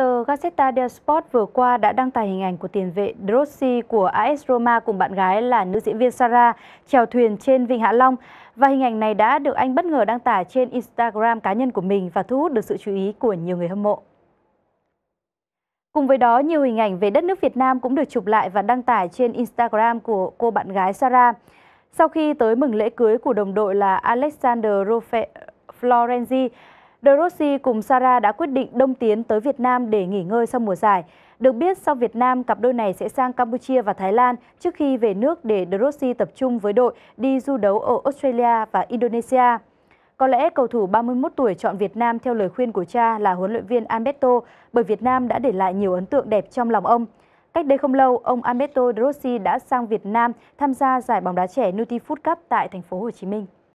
Tờ Gazzetta dello Sport vừa qua đã đăng tải hình ảnh của tiền vệ Drossi của AS Roma cùng bạn gái là nữ diễn viên Sara chèo thuyền trên Vịnh Hạ Long và hình ảnh này đã được anh bất ngờ đăng tải trên Instagram cá nhân của mình và thu hút được sự chú ý của nhiều người hâm mộ. Cùng với đó, nhiều hình ảnh về đất nước Việt Nam cũng được chụp lại và đăng tải trên Instagram của cô bạn gái Sara. Sau khi tới mừng lễ cưới của đồng đội là Alexander Rofe Florenzi, De Rossi cùng Sara đã quyết định đông tiến tới Việt Nam để nghỉ ngơi sau mùa giải. Được biết, sau Việt Nam, cặp đôi này sẽ sang Campuchia và Thái Lan trước khi về nước để De Rossi tập trung với đội đi du đấu ở Australia và Indonesia. Có lẽ cầu thủ 31 tuổi chọn Việt Nam theo lời khuyên của cha là huấn luyện viên Alberto bởi Việt Nam đã để lại nhiều ấn tượng đẹp trong lòng ông. Cách đây không lâu, ông Alberto De Rossi đã sang Việt Nam tham gia giải bóng đá trẻ Nutifood Cup tại thành phố Hồ Chí Minh.